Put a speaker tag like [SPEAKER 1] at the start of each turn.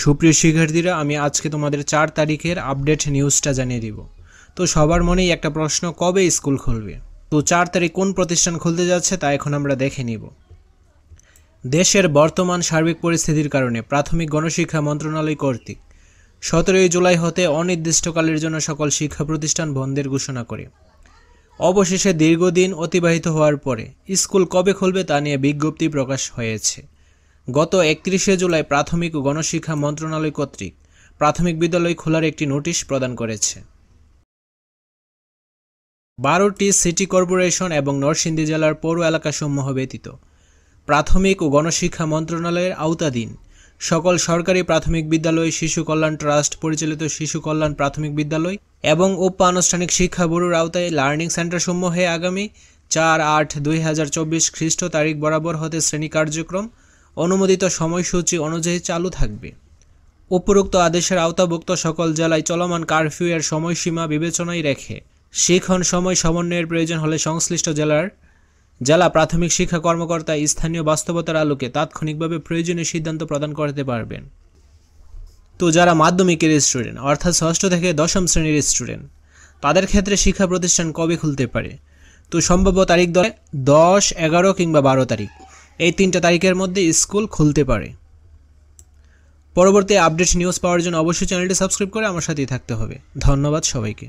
[SPEAKER 1] সুপ্রিয় শিক্ষার্থীরা আমি আজকে তোমাদের চার তারিখের আপডেট নিউজটা জানিয়ে দিব তো সবার মনেই একটা প্রশ্ন কবে স্কুল খুলবে তো চার তারিখ কোন প্রতিষ্ঠান খুলতে যাচ্ছে তা এখন আমরা দেখে নিব দেশের বর্তমান সার্বিক পরিস্থিতির কারণে প্রাথমিক গণশিক্ষা মন্ত্রণালয় কর্তৃক সতেরোই জুলাই হতে অনির্দিষ্টকালের জন্য সকল শিক্ষা প্রতিষ্ঠান বন্ধের ঘোষণা করে অবশেষে দীর্ঘদিন অতিবাহিত হওয়ার পরে স্কুল কবে খুলবে তা নিয়ে বিজ্ঞপ্তি প্রকাশ হয়েছে গত একত্রিশে জুলাই প্রাথমিক ও গণশিক্ষা মন্ত্রণালয় কর্তৃক প্রাথমিক বিদ্যালয় খোলার একটি নোটিশ প্রদান করেছে বারোটি সিটি কর্পোরেশন এবং নরসিংদী জেলার পৌর এলাকাসমূহ ব্যতীত প্রাথমিক ও গণশিক্ষা মন্ত্রণালয়ের আওতাধীন সকল সরকারি প্রাথমিক বিদ্যালয় শিশু কল্যাণ ট্রাস্ট পরিচালিত শিশু কল্যাণ প্রাথমিক বিদ্যালয় এবং আনুষ্ঠানিক শিক্ষা ব্যুরোর আওতায় লার্নিং সেন্টারসমূহে আগামী চার আট দুই হাজার চব্বিশ খ্রিস্ট তারিখ বরাবর হতে শ্রেণী কার্যক্রম অনুমোদিত সময়সূচি অনুযায়ী চালু থাকবে উপরোক্ত আদেশের আওতাভুক্ত সকল জেলায় চলমান কারফিউয়ের সময়সীমা বিবেচনায় রেখে শিক্ষণ সময় সমন্বয়ের প্রয়োজন হলে সংশ্লিষ্ট জেলার জেলা প্রাথমিক শিক্ষা কর্মকর্তা স্থানীয় বাস্তবতার আলোকে তাৎক্ষণিকভাবে প্রয়োজনীয় সিদ্ধান্ত প্রদান করতে পারবেন তো যারা মাধ্যমিকের স্টুডেন্ট অর্থাৎ ষষ্ঠ থেকে দশম শ্রেণীর স্টুডেন্ট তাদের ক্ষেত্রে শিক্ষা প্রতিষ্ঠান কবে খুলতে পারে তো সম্ভাব্য তারিখ দশ এগারো কিংবা বারো তারিখ এই তিনটা তারিখের মধ্যে স্কুল খুলতে পারে পরবর্তী আপডেট নিউজ পাওয়ার জন্য অবশ্যই চ্যানেলটি সাবস্ক্রাইব করে আমার সাথেই থাকতে হবে ধন্যবাদ সবাইকে